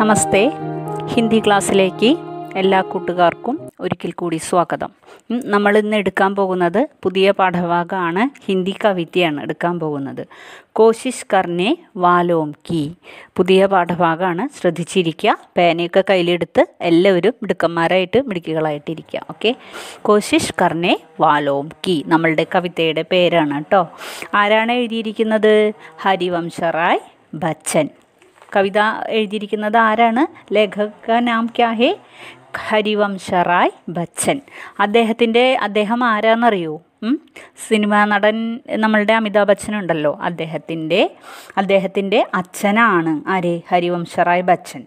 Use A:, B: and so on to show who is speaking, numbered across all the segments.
A: നമസ്തേ ഹിന്ദി ക്ലാസ്സിലേക്ക് എല്ലാ കൂട്ടുകാർക്കും ഒരിക്കൽ കൂടി സ്വാഗതം നമ്മൾ ഇന്ന് എടുക്കാൻ പോകുന്നത് പുതിയ പാഠഭാഗമാണ് ഹിന്ദി കവിതയാണ് എടുക്കാൻ പോകുന്നത് കോശിഷ് കർണെ വാലോം കി പുതിയ പാഠഭാഗമാണ് ശ്രദ്ധിച്ചിരിക്കുക പേനയൊക്കെ കയ്യിലെടുത്ത് എല്ലാവരും മിടുക്കന്മാരായിട്ട് മിടുക്കികളായിട്ടിരിക്കുക ഓക്കെ കോശിഷ് കർണെ വാലോം കി നമ്മളുടെ കവിതയുടെ പേരാണ് കേട്ടോ ആരാണ് എഴുതിയിരിക്കുന്നത് ഹരിവംശറായ് ബച്ചൻ കവിത എഴുതിയിരിക്കുന്നത് ആരാണ് ലേഖക നാം ക്യാഹേ ഹരിവംശറായ് ബച്ചൻ അദ്ദേഹത്തിൻ്റെ അദ്ദേഹം ആരാന്നറിയോ സിനിമാ നടൻ നമ്മളുടെ അമിതാഭ് ബച്ചൻ ഉണ്ടല്ലോ അദ്ദേഹത്തിൻ്റെ അദ്ദേഹത്തിൻ്റെ അച്ഛനാണ് ആര് ഹരിവംശ റായ് ബച്ചൻ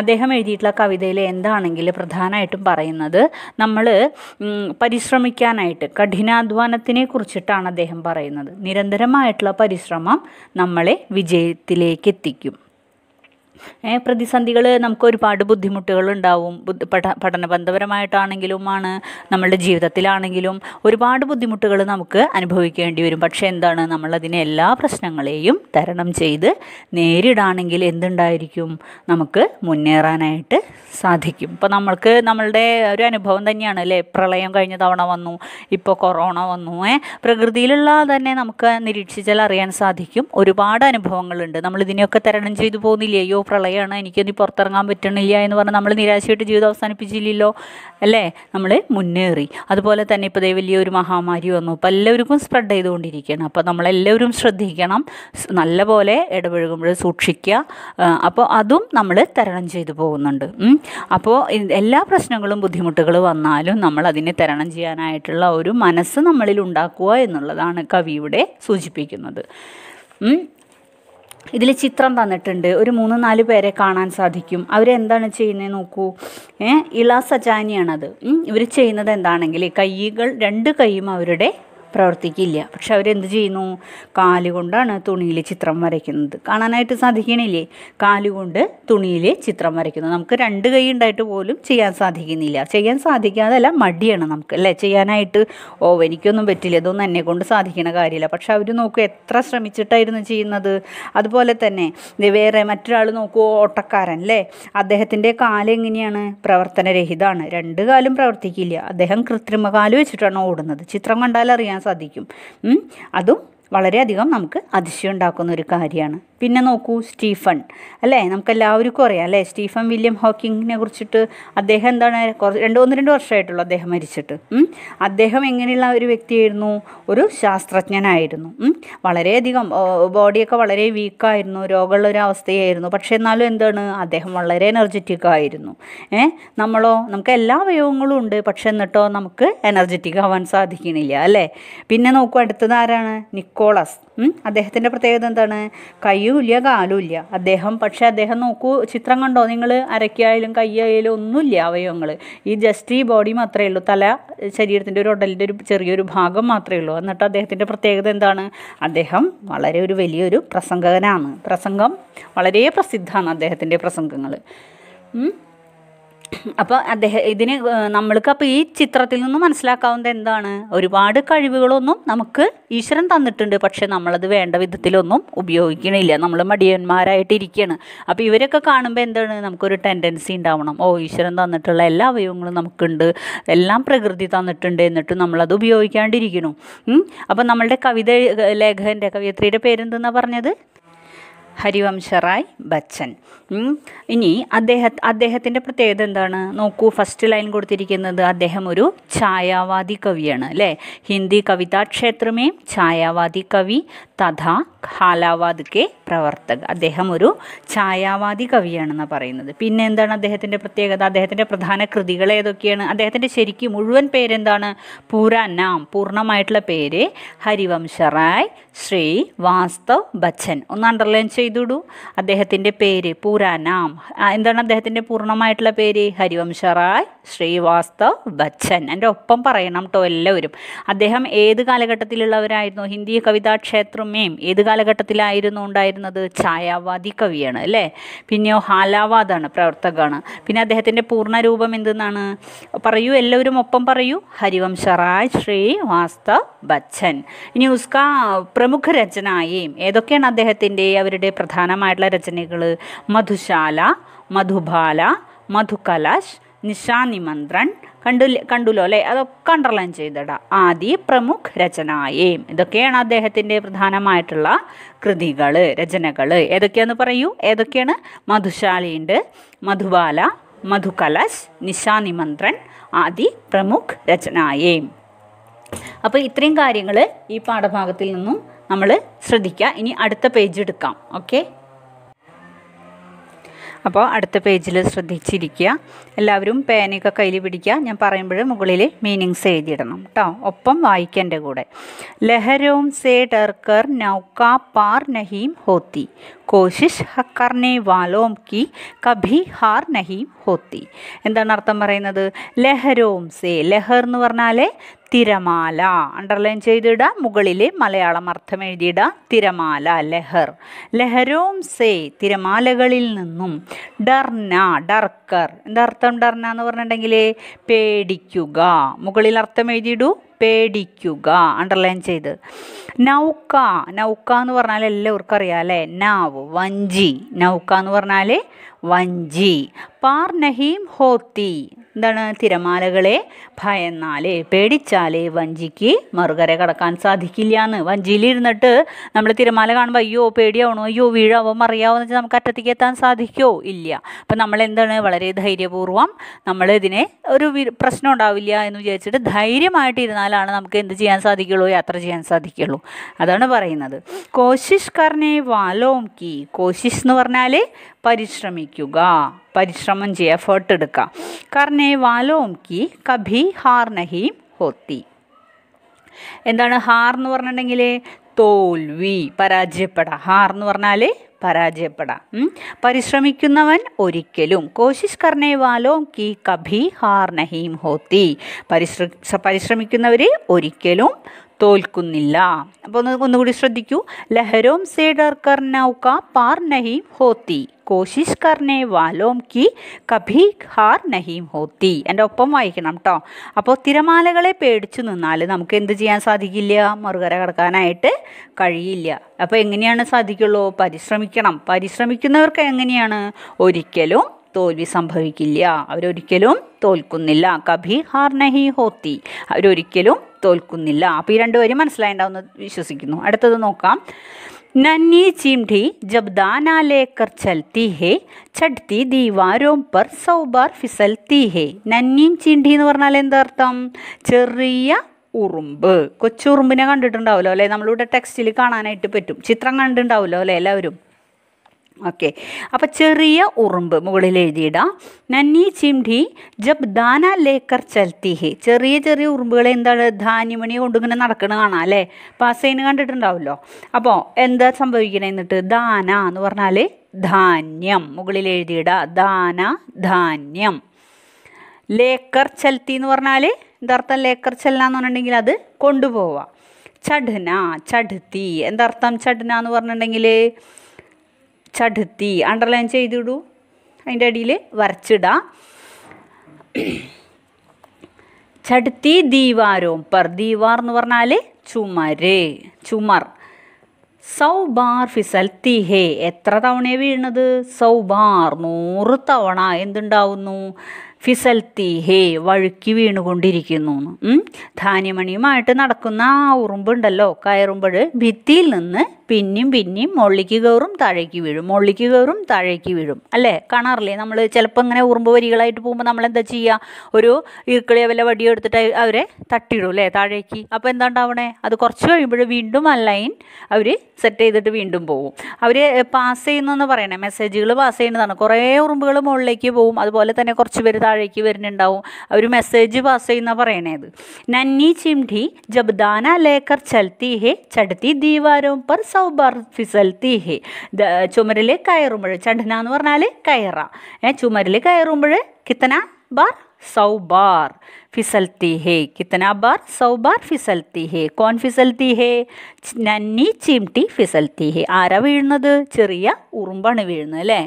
A: അദ്ദേഹം എഴുതിയിട്ടുള്ള കവിതയിൽ എന്താണെങ്കിൽ പ്രധാനമായിട്ടും പറയുന്നത് നമ്മൾ പരിശ്രമിക്കാനായിട്ട് കഠിനാധ്വാനത്തിനെ കുറിച്ചിട്ടാണ് അദ്ദേഹം പറയുന്നത് നിരന്തരമായിട്ടുള്ള പരിശ്രമം നമ്മളെ വിജയത്തിലേക്ക് എത്തിക്കും ഏ പ്രതിസന്ധികൾ നമുക്ക് ഒരുപാട് ബുദ്ധിമുട്ടുകൾ ഉണ്ടാവും ആണ് നമ്മളുടെ ജീവിതത്തിലാണെങ്കിലും ഒരുപാട് ബുദ്ധിമുട്ടുകൾ നമുക്ക് അനുഭവിക്കേണ്ടി വരും പക്ഷേ എന്താണ് നമ്മളതിനെ എല്ലാ പ്രശ്നങ്ങളെയും തരണം ചെയ്ത് നേരിടാണെങ്കിൽ എന്തുണ്ടായിരിക്കും നമുക്ക് മുന്നേറാനായിട്ട് സാധിക്കും ഇപ്പോൾ നമ്മൾക്ക് നമ്മളുടെ ഒരു അനുഭവം തന്നെയാണ് അല്ലേ പ്രളയം കഴിഞ്ഞ തവണ വന്നു ഇപ്പോൾ കൊറോണ വന്നു ഏ പ്രകൃതിയിലുള്ള തന്നെ നമുക്ക് നിരീക്ഷിച്ചാൽ അറിയാൻ സാധിക്കും ഒരുപാട് അനുഭവങ്ങളുണ്ട് നമ്മൾ ഇതിനെയൊക്കെ തരണം ചെയ്തു പോകുന്നില്ലയോ പ്രളയമാണ് എനിക്കൊന്നും പുറത്തിറങ്ങാൻ പറ്റണില്ല എന്ന് പറഞ്ഞ് നമ്മൾ നിരാശയായിട്ട് ജീവിതം അവസാനിപ്പിച്ചില്ലല്ലോ അല്ലേ നമ്മൾ മുന്നേറി അതുപോലെ തന്നെ ഇപ്പോൾ വലിയൊരു മഹാമാരി വന്നു അപ്പോൾ എല്ലാവർക്കും സ്പ്രെഡ് ചെയ്തുകൊണ്ടിരിക്കുകയാണ് അപ്പോൾ നമ്മളെല്ലാവരും ശ്രദ്ധിക്കണം നല്ലപോലെ ഇടപഴകുമ്പോൾ സൂക്ഷിക്കുക അപ്പോൾ അതും നമ്മൾ തരണം ചെയ്തു പോകുന്നുണ്ട് അപ്പോൾ എല്ലാ പ്രശ്നങ്ങളും ബുദ്ധിമുട്ടുകളും വന്നാലും നമ്മൾ അതിനെ തരണം ചെയ്യാനായിട്ടുള്ള ഒരു മനസ്സ് നമ്മളിൽ ഉണ്ടാക്കുക എന്നുള്ളതാണ് കവിയുടെ സൂചിപ്പിക്കുന്നത് ഇതിൽ ചിത്രം തന്നിട്ടുണ്ട് ഒരു മൂന്ന് നാല് പേരെ കാണാൻ സാധിക്കും അവരെന്താണ് ചെയ്യുന്നത് നോക്കൂ ഏഹ് ഇള സജാനിയാണത് ഇവർ ചെയ്യുന്നത് എന്താണെങ്കിൽ കൈകൾ രണ്ട് കൈയും അവരുടെ പ്രവർത്തിക്കില്ല പക്ഷെ അവരെന്ത് ചെയ്യുന്നു കാലുകൊണ്ടാണ് തുണിയിൽ ചിത്രം വരയ്ക്കുന്നത് കാണാനായിട്ട് സാധിക്കണില്ലേ കാലുകൊണ്ട് തുണിയിൽ ചിത്രം വരയ്ക്കുന്നു നമുക്ക് രണ്ട് കൈ ഉണ്ടായിട്ട് പോലും ചെയ്യാൻ സാധിക്കുന്നില്ല ചെയ്യാൻ സാധിക്കാതല്ല മടിയാണ് നമുക്ക് അല്ലേ ചെയ്യാനായിട്ട് ഓ എനിക്കൊന്നും പറ്റില്ല ഇതൊന്നും എന്നെ കൊണ്ട് സാധിക്കണ കാര്യമില്ല പക്ഷെ അവർ നോക്കൂ എത്ര ശ്രമിച്ചിട്ടായിരുന്നു ചെയ്യുന്നത് അതുപോലെ തന്നെ വേറെ മറ്റൊരാൾ നോക്കൂ ഓട്ടക്കാരൻ അല്ലേ അദ്ദേഹത്തിൻ്റെ കാലെങ്ങനെയാണ് എങ്ങനെയാണ് പ്രവർത്തനരഹിതമാണ് രണ്ട് കാലും പ്രവർത്തിക്കില്ല അദ്ദേഹം കൃത്രിമ കാല് വെച്ചിട്ടാണ് ഓടുന്നത് ചിത്രം കണ്ടാൽ അറിയാൻ സാധിക്കും അതും വളരെയധികം നമുക്ക് അതിശയം ഉണ്ടാക്കുന്ന ഒരു കാര്യമാണ് പിന്നെ നോക്കൂ സ്റ്റീഫൺ അല്ലേ നമുക്ക് എല്ലാവർക്കും അറിയാം അല്ലേ സ്റ്റീഫൻ വില്യം ഹോക്കിങ്ങിനെ കുറിച്ചിട്ട് അദ്ദേഹം എന്താണ് കുറച്ച് രണ്ട് ഒന്ന് രണ്ട് വർഷമായിട്ടുള്ളൂ അദ്ദേഹം മരിച്ചിട്ട് അദ്ദേഹം എങ്ങനെയുള്ള ഒരു വ്യക്തിയായിരുന്നു ഒരു ശാസ്ത്രജ്ഞനായിരുന്നു വളരെയധികം ബോഡിയൊക്കെ വളരെ വീക്കായിരുന്നു രോഗമുള്ള ഒരു അവസ്ഥയായിരുന്നു പക്ഷേ എന്നാലും എന്താണ് അദ്ദേഹം വളരെ എനർജറ്റിക് ആയിരുന്നു ഏ നമ്മളോ നമുക്ക് എല്ലാ അവയവങ്ങളും ഉണ്ട് പക്ഷെ എന്നിട്ടോ നമുക്ക് എനർജറ്റിക് ആവാൻ സാധിക്കണില്ല അല്ലേ പിന്നെ നോക്കൂ അടുത്തത് ആരാണ് നിക്കോളസ് അദ്ദേഹത്തിൻ്റെ പ്രത്യേകത എന്താണ് കയ്യുമില്ല കാലുമില്ല അദ്ദേഹം പക്ഷേ അദ്ദേഹം നോക്കൂ ചിത്രം കണ്ടോ നിങ്ങൾ അരക്കായാലും കയ്യായാലും ഒന്നുമില്ല അവയവങ്ങൾ ഈ ജസ്റ്റ് ഈ ബോഡി മാത്രമേ ഉള്ളൂ തല ശരീരത്തിൻ്റെ ഒരു ഉടലിൻ്റെ ഒരു ചെറിയൊരു ഭാഗം മാത്രമേ ഉള്ളൂ എന്നിട്ട് അദ്ദേഹത്തിൻ്റെ പ്രത്യേകത എന്താണ് അദ്ദേഹം വളരെ ഒരു വലിയൊരു പ്രസംഗകനാണ് പ്രസംഗം വളരെ പ്രസിദ്ധമാണ് അദ്ദേഹത്തിൻ്റെ പ്രസംഗങ്ങൾ അപ്പോൾ അദ്ദേഹം ഇതിന് നമ്മൾക്ക് അപ്പോൾ ഈ ചിത്രത്തിൽ നിന്ന് മനസ്സിലാക്കാവുന്നത് എന്താണ് ഒരുപാട് കഴിവുകളൊന്നും നമുക്ക് ഈശ്വരൻ തന്നിട്ടുണ്ട് പക്ഷെ നമ്മളത് വേണ്ട വിധത്തിലൊന്നും ഉപയോഗിക്കണില്ല നമ്മൾ മടിയന്മാരായിട്ടിരിക്കുകയാണ് അപ്പോൾ ഇവരൊക്കെ കാണുമ്പോൾ എന്താണ് നമുക്കൊരു ടെൻഡൻസി ഉണ്ടാവണം ഓ ഈശ്വരൻ തന്നിട്ടുള്ള എല്ലാ അവയവങ്ങളും നമുക്കുണ്ട് എല്ലാം പ്രകൃതി തന്നിട്ടുണ്ട് എന്നിട്ട് നമ്മളത് ഉപയോഗിക്കാണ്ടിരിക്കണം അപ്പോൾ നമ്മളുടെ കവിത ലേഖകൻ്റെ കവിയത്രിയുടെ പേരെന്തെന്നാണ് പറഞ്ഞത് ഹരിവംശറായ് ബച്ചൻ ഇനി അദ്ദേഹ അദ്ദേഹത്തിൻ്റെ പ്രത്യേകത എന്താണ് നോക്കൂ ഫസ്റ്റ് ലൈൻ കൊടുത്തിരിക്കുന്നത് അദ്ദേഹം ഒരു ഛായാവാദി കവിയാണ് അല്ലേ ഹിന്ദി കവിതാ ക്ഷേത്രമേ ഛായാവാദി കവി തഥാ ഹാലാവാദ് കെ പ്രവർത്തക് അദ്ദേഹം ഒരു ഛായാവാദി കവിയാണെന്നാണ് പറയുന്നത് പിന്നെ എന്താണ് അദ്ദേഹത്തിൻ്റെ പ്രത്യേകത അദ്ദേഹത്തിൻ്റെ പ്രധാന കൃതികൾ ഏതൊക്കെയാണ് അദ്ദേഹത്തിൻ്റെ ശരിക്കും മുഴുവൻ പേരെന്താണ് പൂരാ നാം പൂർണ്ണമായിട്ടുള്ള പേര് ഹരിവംശറായ് ശ്രീ വാസ്തവ് ബച്ചൻ ഒന്ന് അണ്ടർലൈൻ ചെയ്തിടൂ അദ്ദേഹത്തിൻ്റെ പേര് പൂരാനാം എന്താണ് അദ്ദേഹത്തിൻ്റെ പൂർണ്ണമായിട്ടുള്ള പേര് ഹരിവംശ റായ് ശ്രീവാസ്തവ് ബച്ചൻ എൻ്റെ ഒപ്പം പറയണം കേട്ടോ എല്ലാവരും അദ്ദേഹം ഏത് കാലഘട്ടത്തിലുള്ളവരായിരുന്നു ഹിന്ദി കവിതാ ക്ഷേത്രമേയും ഏത് കാലഘട്ടത്തിലായിരുന്നു ഉണ്ടായിരുന്നത് ഛായാവാദി കവിയാണ് അല്ലേ പിന്നെയോ ഹാലാവാദാണ് പ്രവർത്തകമാണ് പിന്നെ അദ്ദേഹത്തിൻ്റെ പൂർണ്ണരൂപം എന്തെന്നാണ് പറയൂ എല്ലാവരും ഒപ്പം പറയൂ ഹരിവംശ റായ് ശ്രീവാസ്തവ് ബച്ചൻ ഇനി ഉസ്ക പ്രമുഖ രചനായേയും ഏതൊക്കെയാണ് അദ്ദേഹത്തിൻ്റെ അവരുടെ പ്രധാനമായിട്ടുള്ള രചനകൾ മധുശാല മധുബാല മധുകലാശ് നിശാനിമന്ത്രൺ കണ്ടു കണ്ടുലോ അല്ലേ അതൊക്കെ അണ്ടർലൈൻ ചെയ്തട ആദി പ്രമുഖ് രചനായേം ഇതൊക്കെയാണ് അദ്ദേഹത്തിൻ്റെ പ്രധാനമായിട്ടുള്ള കൃതികൾ രചനകൾ ഏതൊക്കെയാന്ന് പറയൂ ഏതൊക്കെയാണ് മധുശാലയുണ്ട് മധുബാല മധുകലശ് നിശാനിമന്ത്രൺ ആദി പ്രമുഖ് രചനായേം അപ്പോൾ ഇത്രയും കാര്യങ്ങൾ ഈ പാഠഭാഗത്തിൽ നിന്നും നമ്മൾ ശ്രദ്ധിക്കുക ഇനി അടുത്ത പേജ് എടുക്കാം ഓക്കെ അപ്പോൾ അടുത്ത പേജിൽ ശ്രദ്ധിച്ചിരിക്കുക എല്ലാവരും പേനയൊക്കെ കയ്യിൽ പിടിക്കുക ഞാൻ പറയുമ്പോൾ മുകളിൽ മീനിങ്സ് എഴുതിയിടണം കേട്ടോ ഒപ്പം വായിക്കേണ്ട കൂടെ ലഹരോം സേ ഡർക്കർ നൗക്ക പാർ നഹീം ഹോത്തി കോശിഷ് ഹക്കർനെ വാലോം കി കഭി ഹാർ നഹീം ഹോത്തി എന്താണ് അർത്ഥം പറയുന്നത് ലഹരോം സേ ലഹർ എന്ന് പറഞ്ഞാൽ തിരമാല അണ്ടർലൈൻ ചെയ്തിടുക മുകളിൽ മലയാളം അർത്ഥം എഴുതിയിടുക തിരമാല ലഹർ ലഹരോം സേ തിരമാലകളിൽ നിന്നും ഡർന ഡർക്കർ എന്താ അർത്ഥം ഡർന എന്ന് പറഞ്ഞിട്ടുണ്ടെങ്കിൽ പേടിക്കുക മുകളിൽ അർത്ഥം എഴുതിയിടൂ പേടിക്കുക അണ്ടർലൈൻ ചെയ്ത് നൗക്ക നൗക്ക എന്ന് പറഞ്ഞാൽ എല്ലാവർക്കും അറിയാം അല്ലേ നാവ് വഞ്ചി നൗക്ക എന്ന് പറഞ്ഞാൽ വഞ്ചി പാർ നഹീം ഹോത്തി എന്താണ് തിരമാലകളെ ഭയന്നാലേ പേടിച്ചാലേ വഞ്ചിക്ക് മറുകര കടക്കാൻ സാധിക്കില്ല എന്ന് വഞ്ചിയിലിരുന്നിട്ട് നമ്മൾ തിരമാല കാണുമ്പോൾ അയ്യോ പേടിയാവണോ അയ്യോ വീഴാവോ മറിയാവോ എന്ന് വെച്ചാൽ നമുക്ക് അറ്റത്തേക്ക് എത്താൻ സാധിക്കുമോ ഇല്ല അപ്പം നമ്മൾ എന്താണ് വളരെ ധൈര്യപൂർവ്വം നമ്മൾ ഇതിനെ ഒരു പ്രശ്നം ഉണ്ടാവില്ല എന്ന് വിചാരിച്ചിട്ട് ധൈര്യമായിട്ട് ഇരുന്നാലാണ് നമുക്ക് എന്ത് ചെയ്യാൻ സാധിക്കുള്ളൂ യാത്ര ചെയ്യാൻ സാധിക്കുള്ളൂ അതാണ് പറയുന്നത് കോശിഷ് കർണേ വാലോം കി കോശിഷ് എന്ന് പറഞ്ഞാൽ പരിശ്രമിക്കുക പരിശ്രമം ചെയ്യുക എഫേർട്ട് എടുക്കുക കാരണം ഈ വാലോം കി കഭി ഹാർ ഹോത്തി എന്താണ് ഹാർ എന്ന് പറഞ്ഞിട്ടുണ്ടെങ്കിൽ തോൽവി പരാജയപ്പെടാം ഹാർ എന്ന് പറഞ്ഞാൽ പരാജയപ്പെടാം പരിശ്രമിക്കുന്നവൻ ഒരിക്കലും കോശിഷ് കർണേ വാലോ കി കഭി ഹാർ നഹീം ഹോത്തി പരിശ്ര പരിശ്രമിക്കുന്നവർ ഒരിക്കലും തോൽക്കുന്നില്ല അപ്പോൾ ഒന്ന് ഒന്നുകൂടി ശ്രദ്ധിക്കൂ ലഹരോം സേ ഡർ നൗക പാർ നഹീം ഹോത്തി കോശിഷ് കർണെ വാലോം കി കഭി ഹാർ നഹീം ഹോത്തി എൻ്റെ ഒപ്പം വായിക്കണം കേട്ടോ അപ്പോൾ തിരമാലകളെ പേടിച്ചു നിന്നാൽ നമുക്ക് എന്ത് ചെയ്യാൻ സാധിക്കില്ല മറുകര കടക്കാനായിട്ട് കഴിയില്ല അപ്പോൾ എങ്ങനെയാണ് സാധിക്കുള്ളൂ പരിശ്രമിക്കണം പരിശ്രമിക്കുന്നവർക്ക് എങ്ങനെയാണ് ഒരിക്കലും തോൽവി സംഭവിക്കില്ല അവരൊരിക്കലും തോൽക്കുന്നില്ല കഭി ഹാർ നഹി ഹോത്തി അവരൊരിക്കലും തോൽക്കുന്നില്ല അപ്പോൾ ഈ രണ്ടുപേരും മനസ്സിലായിണ്ടാവുന്ന വിശ്വസിക്കുന്നു അടുത്തത് നോക്കാം നന്നി ചിംഠി ജബ് ദാനാലേക്കർ ചൽത്തി ഹേ ചട്ടി ദീവാരോം പർ സൗബാർ ഫിസൽത്തി ഹേ നന്നിയും ചീംഠി എന്ന് പറഞ്ഞാൽ എന്തർത്ഥം ചെറിയ ഉറുമ്പ് കൊച്ചുറുമ്പിനെ കണ്ടിട്ടുണ്ടാവുമല്ലോ അല്ലേ നമ്മളിവിടെ ടെക്സ്റ്റിൽ കാണാനായിട്ട് പറ്റും ചിത്രം കണ്ടിട്ടുണ്ടാവുമല്ലോ അല്ലേ എല്ലാവരും ഓക്കെ അപ്പോൾ ചെറിയ ഉറുമ്പ് മുകളിൽ എഴുതിയിടാം നന്നി ചിംഡി ജബ് ദാന ലേക്കർ ചൽത്തിഹി ചെറിയ ചെറിയ ഉറുമ്പുകൾ എന്താണ് ധാന്യമണി കൊണ്ടിങ്ങനെ നടക്കണ കാണാം അല്ലേ പാസൈന് കണ്ടിട്ടുണ്ടാവുമല്ലോ അപ്പോൾ എന്താ സംഭവിക്കണേ എന്നിട്ട് ദാന എന്ന് പറഞ്ഞാൽ ധാന്യം മുകളിൽ എഴുതിയിടുക ദാന ധാന്യം ലേക്കർ ചൽത്തി എന്ന് പറഞ്ഞാൽ എന്താർത്ഥം ലേക്കർ ചെല്ലാന്ന് പറഞ്ഞിട്ടുണ്ടെങ്കിൽ അത് കൊണ്ടുപോവാം ചഠന ചഠത്തി എന്താർത്ഥം ചഠന എന്ന് പറഞ്ഞിട്ടുണ്ടെങ്കിൽ ചടുത്തി അണ്ടർലൈൻ ചെയ്തിടൂ അതിൻ്റെ അടിയിൽ വരച്ചിടാം ചടുത്തി ദീവാരോം പർ ദീവാർ എന്ന് പറഞ്ഞാൽ ചുമര് ചുമർ സൗ ബാർ ഫിസൽ തിഹേ എത്ര തവണയാണ് വീണത് സൗ ബാർ നൂറ് തവണ എന്തുണ്ടാവുന്നു ഫിസൽ തിഹേ വഴുക്കി വീണുകൊണ്ടിരിക്കുന്നു ധാന്യമണിയുമായിട്ട് നടക്കുന്ന ആ ഉറുമ്പുണ്ടല്ലോ കയറുമ്പോൾ ഭിത്തിയിൽ നിന്ന് പിന്നെയും പിന്നെയും മുള്ളിക്ക് കയറും താഴേക്ക് വീഴും മുള്ളിക്ക് കയറും താഴേക്ക് വീഴും അല്ലേ കാണാറില്ലേ നമ്മൾ ചിലപ്പോൾ ഇങ്ങനെ ഉറുമ്പ് വരികളായിട്ട് പോകുമ്പോൾ നമ്മൾ എന്താ ചെയ്യുക ഒരു ഈർക്കിളിയോ വല്ല വടിയോ എടുത്തിട്ട് അവരെ തട്ടിയിടും അല്ലേ താഴേക്ക് അപ്പോൾ എന്താ ഉണ്ടാവണേ അത് കുറച്ച് കഴിയുമ്പോൾ വീണ്ടും ആ ലൈൻ അവർ സെറ്റ് ചെയ്തിട്ട് വീണ്ടും പോകും അവർ പാസ് ചെയ്യുന്നതെന്ന് പറയണേ മെസ്സേജുകൾ പാസ് ചെയ്യുന്നതാണ് കുറേ ഉറുമ്പുകൾ മുകളിലേക്ക് പോകും അതുപോലെ തന്നെ കുറച്ച് പേര് താഴേക്ക് വരുന്നുണ്ടാവും അവർ മെസ്സേജ് പാസ് ചെയ്യുന്ന അത് നന്നി ചിംഠി ജബ്ദാന ലേക്കർ ചൽത്തി ഹേ ചടത്തി ദീവാരോ പർ സൗ பார் பிசல்தி ஹே чоமரிலே കയறுඹళ ચડના എന്ന് പറഞ്ഞാലെ കയറ એ ચુમરલે കയറുඹళ कितના બાર સૌ બાર ફિસલ્તી હૈ कितना બાર સૌ બાર ફિસલ્તી હૈ કોન ફિસલ્તી હૈ ની ચીમટી ફિસલ્તી હૈ આરવેળનાદ ചെറിയ ઉરંબાણ વેળના લે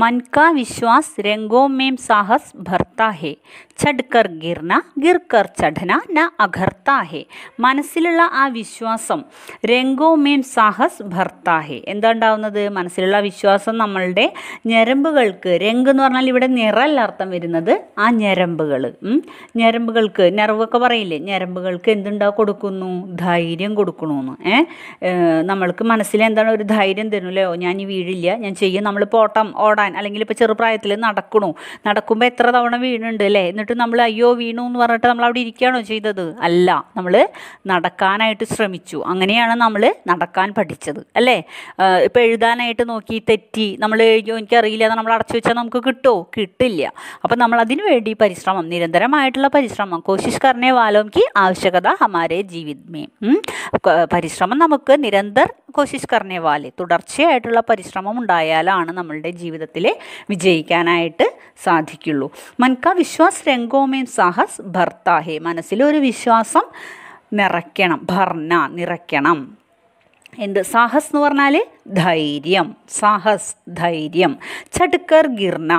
A: મન કા વિશ્વાસ રંગો મેમ સાહસ ભરતા હૈ ചഡ്കർ ഗിർന ഗിർക്കർ ചഠന ന അഖർത്താഹെ മനസ്സിലുള്ള ആ വിശ്വാസം രംഗോ മേം സാഹസ് ഭർത്താഹെ എന്താ ഉണ്ടാവുന്നത് മനസ്സിലുള്ള വിശ്വാസം നമ്മളുടെ ഞരമ്പുകൾക്ക് രംഗ് എന്ന് പറഞ്ഞാൽ ഇവിടെ നിറല്ല അർത്ഥം വരുന്നത് ആ ഞരമ്പുകൾ ഞരമ്പുകൾക്ക് ഞരമ്പൊക്കെ പറയില്ലേ ഞരമ്പുകൾക്ക് എന്തുണ്ടാവും കൊടുക്കുന്നു ധൈര്യം കൊടുക്കണു എന്ന് ഏഹ് നമ്മൾക്ക് മനസ്സിലെന്താണ് എന്താണ് ഒരു ധൈര്യം തരുമല്ലോ ഞാൻ ഈ വീഴില്ല ഞാൻ ചെയ്യും നമ്മൾ പോട്ടം ഓടാൻ അല്ലെങ്കിൽ ഇപ്പോൾ ചെറുപ്രായത്തിൽ നടക്കണു നടക്കുമ്പോൾ എത്ര തവണ വീണുണ്ട് അല്ലേ എന്നിട്ട് എന്നിട്ട് നമ്മൾ അയ്യോ വീണു എന്ന് പറഞ്ഞിട്ട് നമ്മൾ അവിടെ ഇരിക്കുകയാണോ ചെയ്തത് അല്ല നമ്മൾ നടക്കാനായിട്ട് ശ്രമിച്ചു അങ്ങനെയാണ് നമ്മൾ നടക്കാൻ പഠിച്ചത് അല്ലേ ഇപ്പോൾ എഴുതാനായിട്ട് നോക്കി തെറ്റി നമ്മൾ എഴുതിയോ എനിക്കറിയില്ല അത് നമ്മൾ അടച്ചു വെച്ചാൽ നമുക്ക് കിട്ടുമോ കിട്ടില്ല അപ്പം നമ്മൾ അതിനു വേണ്ടി പരിശ്രമം നിരന്തരമായിട്ടുള്ള പരിശ്രമം കോശിഷ് കർണേ വാലോംക്ക് ആവശ്യകത ഹമാരെ ജീവിതമേ പരിശ്രമം നമുക്ക് നിരന്തർ കോശിഷ് കർണേ വാലെ തുടർച്ചയായിട്ടുള്ള പരിശ്രമം ഉണ്ടായാലാണ് നമ്മളുടെ ജീവിതത്തിൽ വിജയിക്കാനായിട്ട് സാധിക്കുള്ളൂ മൻക വിശ്വാസ് ചെങ്കോമേൻ സാഹസ് ഭർത്താഹേ മനസ്സിലൊരു വിശ്വാസം നിറയ്ക്കണം ഭർണ നിറയ്ക്കണം എന്ത് സാഹസ് എന്ന് പറഞ്ഞാൽ ധൈര്യം സാഹസ് ധൈര്യം ചടുക്കർ ഗിർണ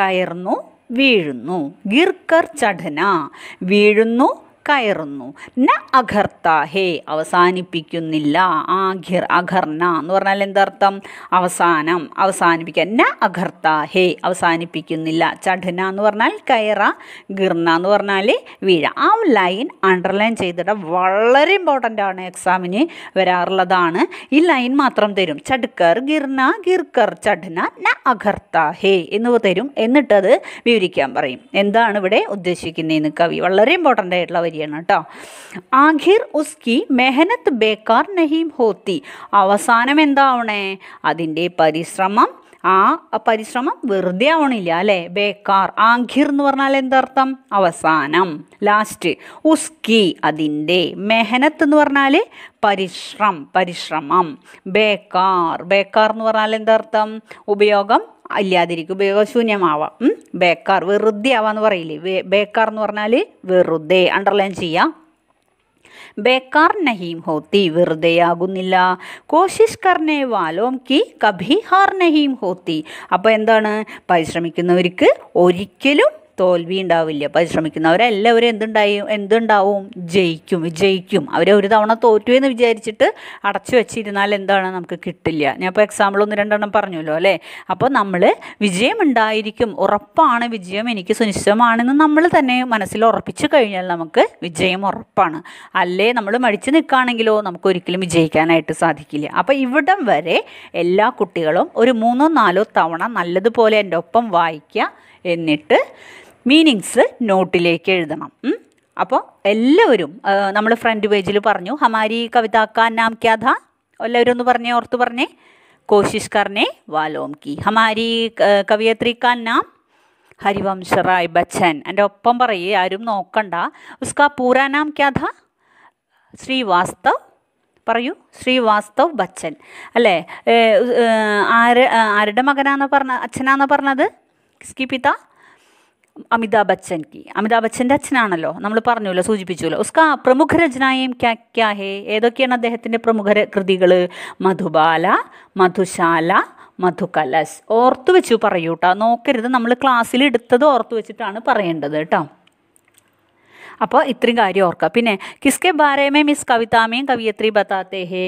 A: കയർന്നു വീഴുന്നു ഗിർക്കർ ചടന വീഴുന്നു കയറുന്നു ന അഖർത്ത ഹേ അവസാനിപ്പിക്കുന്നില്ല ആഖിർ അഖർന എന്ന് പറഞ്ഞാൽ എന്തർത്ഥം അവസാനം അവസാനിപ്പിക്കുക ന അഖർത്ത ഹേ അവസാനിപ്പിക്കുന്നില്ല ചഠന എന്ന് പറഞ്ഞാൽ കയറ ഗിർണ എന്ന് പറഞ്ഞാൽ വീഴ ആ ലൈൻ അണ്ടർലൈൻ ചെയ്തിട്ട് വളരെ ഇമ്പോർട്ടൻ്റ് ആണ് എക്സാമിന് വരാറുള്ളതാണ് ഈ ലൈൻ മാത്രം തരും ചടുക്കർ ഗിർന ഗിർക്കർ ചഠന ന അഖർത്ത ഹേ എന്ന് തരും എന്നിട്ടത് വിവരിക്കാൻ പറയും എന്താണ് ഇവിടെ ഉദ്ദേശിക്കുന്നതെന്ന് കവി വളരെ ഇമ്പോർട്ടൻ്റ് ആയിട്ടുള്ള വരി ശരിയാണ് കേട്ടോ ആഖിർ ഉസ്കി മെഹനത്ത് ബേക്കാർ നഹീം ഹോത്തി അവസാനം എന്താവണേ അതിൻ്റെ പരിശ്രമം ആ പരിശ്രമം വെറുതെ ആവണില്ല അല്ലേ ബേക്കാർ ആഖിർ എന്ന് പറഞ്ഞാൽ എന്തർത്ഥം അവസാനം ലാസ്റ്റ് ഉസ്കി അതിൻ്റെ മെഹനത്ത് എന്ന് പറഞ്ഞാൽ പരിശ്രം പരിശ്രമം ബേക്കാർ ബേക്കാർ എന്ന് പറഞ്ഞാൽ എന്തർത്ഥം ഉപയോഗം ഇല്ലാതിരിക്കും ഉപയോഗശൂന്യമാവാം ബേക്കാർ വെറുതെ ആവാന്ന് പറയില്ലേ ബേക്കാർ എന്ന് പറഞ്ഞാൽ വെറുതെ അണ്ടർലൈൻ ചെയ്യാം ബേക്കാർ നഹീം ഹോത്തി ആകുന്നില്ല കോശിഷ് കർണേ വാലോം കി കഭി ഹാർ നഹീം ഹോത്തി അപ്പോൾ എന്താണ് പരിശ്രമിക്കുന്നവർക്ക് ഒരിക്കലും തോൽവി ഉണ്ടാവില്ല പരിശ്രമിക്കുന്നവരെല്ലാവരും എന്തുണ്ടായും എന്തുണ്ടാവും ജയിക്കും വിജയിക്കും അവർ ഒരു തവണ തോറ്റു എന്ന് വിചാരിച്ചിട്ട് അടച്ചു വെച്ചിരുന്നാൽ എന്താണ് നമുക്ക് കിട്ടില്ല ഞാൻ ഇപ്പോൾ എക്സാമ്പിൾ ഒന്ന് രണ്ടെണ്ണം പറഞ്ഞല്ലോ അല്ലേ അപ്പോൾ നമ്മൾ വിജയമുണ്ടായിരിക്കും ഉറപ്പാണ് വിജയം എനിക്ക് സുനിശ്ചിതമാണെന്ന് നമ്മൾ തന്നെ മനസ്സിൽ ഉറപ്പിച്ചു കഴിഞ്ഞാൽ നമുക്ക് വിജയം ഉറപ്പാണ് അല്ലേ നമ്മൾ മടിച്ചു നിൽക്കുകയാണെങ്കിലോ നമുക്ക് ഒരിക്കലും വിജയിക്കാനായിട്ട് സാധിക്കില്ല അപ്പോൾ ഇവിടം വരെ എല്ലാ കുട്ടികളും ഒരു മൂന്നോ നാലോ തവണ നല്ലതുപോലെ എൻ്റെ ഒപ്പം വായിക്കുക എന്നിട്ട് മീനിങ്സ് നോട്ടിലേക്ക് എഴുതണം അപ്പോൾ എല്ലാവരും നമ്മൾ ഫ്രണ്ട് പേജിൽ പറഞ്ഞു ഹമാരി കവിതാക്ക നാം ക്യാഥ എല്ലാവരും ഒന്ന് പറഞ്ഞേ ഓർത്ത് പറഞ്ഞേ കോശിഷ് കർണേ വാലോം കി ഹമാരി കവിയത്രി കാ നാം ഹരിവംശ റായ് ബച്ചൻ എൻ്റെ ഒപ്പം പറയേ ആരും നോക്കണ്ട ഉസ്കാ പൂരാ നാം ക്യാഥ ശ്രീവാസ്തവ് പറയൂ ശ്രീവാസ്തവ് ബച്ചൻ അല്ലേ ആര് ആരുടെ മകനാന്ന് പറഞ്ഞ അച്ഛനാന്ന് പറഞ്ഞത് കിസ്കി പിത അമിതാഭ് ബച്ചൻ കി അമിതാഭ് ബച്ചൻ്റെ അച്ഛനാണല്ലോ നമ്മൾ പറഞ്ഞല്ലോ സൂചിപ്പിച്ചുല്ലോ ഉസ്കാ പ്രമുഖ രചനായും ക്യാ ക്യാ ഹേ ഏതൊക്കെയാണ് അദ്ദേഹത്തിൻ്റെ പ്രമുഖ കൃതികൾ മധുബാല മധുശാല മധുകലസ് ഓർത്തു വെച്ചു പറയൂ കേട്ടോ നോക്കരുത് നമ്മൾ ക്ലാസ്സിൽ എടുത്തത് ഓർത്തു വെച്ചിട്ടാണ് പറയേണ്ടത് കേട്ടോ അപ്പോൾ ഇത്രയും കാര്യം ഓർക്കുക പിന്നെ കിസ്കെ ബാരേമേ മിസ് കവിതാമേം കവിയത്രി ബത്താത്തേ ഹേ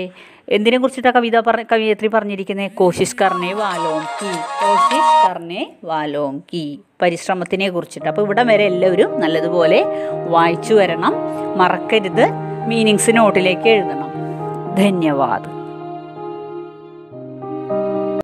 A: എന്തിനെ കുറിച്ചിട്ടാണ് കവിത പറഞ്ഞ കവിയത്രി പറഞ്ഞിരിക്കുന്നത് കോഷിസ് കർണേ വാലോം കി കോശിഷ് കർണേ വാലോം കി പരിശ്രമത്തിനെ കുറിച്ചിട്ട് അപ്പോൾ ഇവിടം വരെ എല്ലാവരും നല്ലതുപോലെ വായിച്ചു വരണം മറക്കരുത് മീനിങ്സ് നോട്ടിലേക്ക് എഴുതണം ധന്യവാദം